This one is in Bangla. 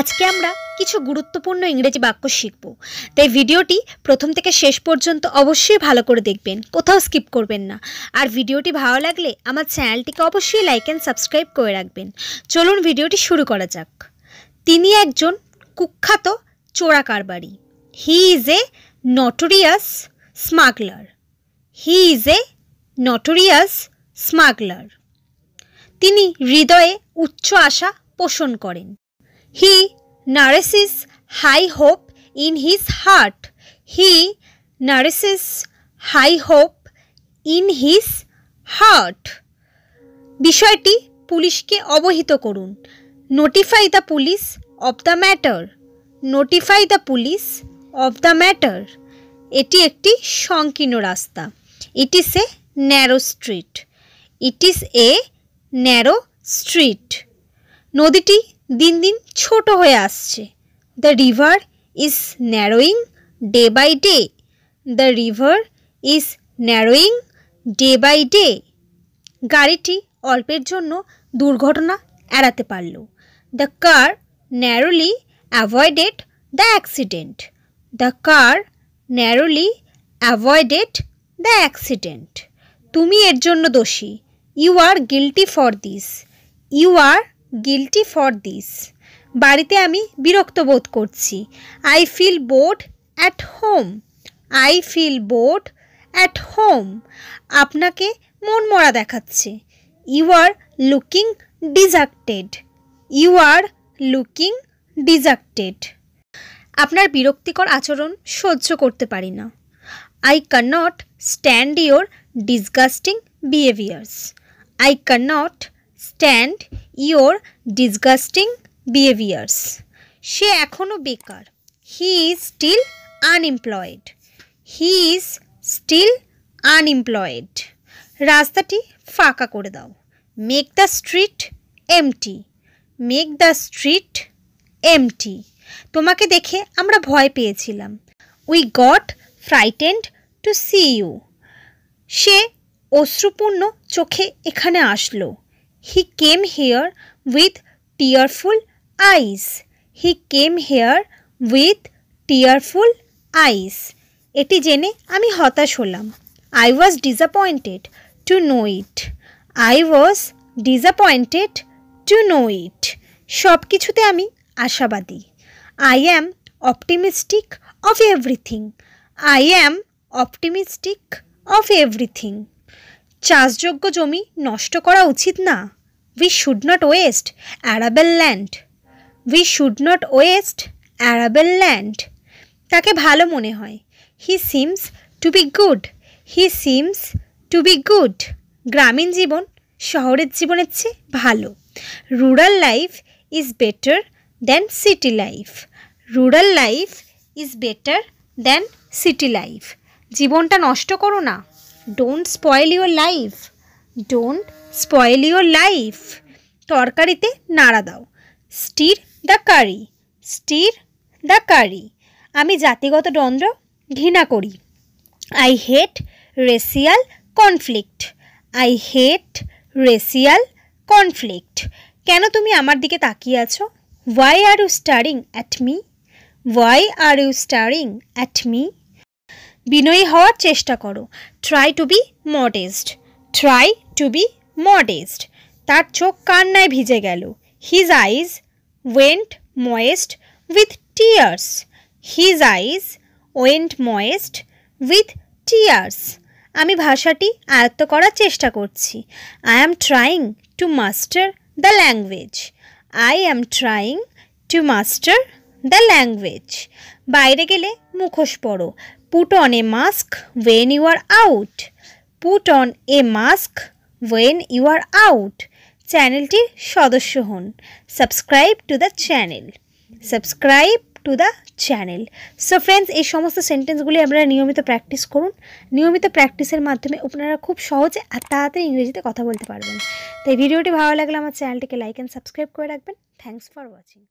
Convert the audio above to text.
আজকে আমরা কিছু গুরুত্বপূর্ণ ইংরেজি বাক্য শিখব তাই ভিডিওটি প্রথম থেকে শেষ পর্যন্ত অবশ্যই ভালো করে দেখবেন কোথাও স্কিপ করবেন না আর ভিডিওটি ভালো লাগলে আমার চ্যানেলটিকে অবশ্যই লাইক অ্যান্ড সাবস্ক্রাইব করে রাখবেন চলুন ভিডিওটি শুরু করা যাক তিনি একজন কুখ্যাত চোরা কারবারি he is a notorious smuggler he is a notorious smuggler তিনি হৃদয়ে উচ্চ আশা পোষণ করেন he nourishes high hope in his heart he nourishes high hope in his heart বিষয়টি পুলিশকে অবহিত করুন notify the police of the matter notify the police of the matter এটি একটি সংকীর্ণ রাস্তা it is a narrow street it is a narrow street নদীটি দিন দিন ছোট হয়ে আসছে the river is narrowing day by day the river is narrowing day by day গাড়িটি অল্পের জন্য দুর্ঘটনা এড়াতে পারল the car narrowly avoided the accident the car narrowly avoided the accident তুমি এর জন্য দোষী you are guilty for this you are guilty for this বাড়িতে আমি বিরক্ত বোধ করছি I feel bored at home I feel bored at home আপনাকে মনমরা দেখাচ্ছে you are looking dejected you are looking dejected আপনার বিরক্তিকর আচরণ সহ্য করতে পারি না I can not stand your disgusting behaviours I can not stand your disgusting behaviours সে এখনও বেকার he is still unemployed he is still unemployed রাস্তাটি ফাঁকা করে দাও make the street empty make the street empty তোমাকে দেখে আমরা ভয় পেয়েছিলাম we got frightened to see you সে অশ্রুপূর্ণ চোখে এখানে আসলো he came here with tearful eyes he came here with tearful eyes এটি জেনে আমি হতাশ হলাম I was disappointed to know it I was disappointed to know it সব কিছুতে আমি আশাবাদী I am optimistic of everything I am optimistic of everything চাষযোগ্য জমি নষ্ট করা উচিত না we should not waste arable land we should not waste arable land তাকে ভালো মনে হয় he seems to be good he seems to be good গ্রামীণ জীবন শহরের জীবনের চেয়ে ভালো rural life is better than city life rural life is better than city life জীবনটা নষ্ট করো না don't spoil your life don't spoil your life তরকারিতে নাড়া দাও স্টির দ্য কারি স্টির দ্য কারি আমি জাতিগত দ্বন্দ্ব ঘৃণা করি I hate racial conflict I hate racial conflict কেন তুমি আমার দিকে তাকিয়ে আছো why are you staring at me why are you staring at me বিনয়ী হওয়ার চেষ্টা করো try to be modest try to be modest তার চোখ কান্নায় ভিজে গেল his eyes went moist with tears his eyes went moist with tears আমি ভাষাটি আয়ত্ত করার চেষ্টা করছি I am trying to master the language I am trying to master the language বাইরে গেলে মুখোশ পরো put on a mask when you are out put on a mask when you are out চ্যানেলটির সদস্য হন subscribe to the channel subscribe to the channel so friends এই সমস্ত সেন্টেন্সগুলি আপনারা নিয়মিত প্র্যাকটিস করুন নিয়মিত প্র্যাকটিসের মাধ্যমে আপনারা খুব সহজে আর তাড়াতাড়ি ইংরেজিতে কথা বলতে পারবেন তাই ভিডিওটি ভালো লাগলে আমার চ্যানেলটিকে লাইক অ্যান্ড সাবস্ক্রাইব করে রাখবেন থ্যাংকস ফর ওয়াচিং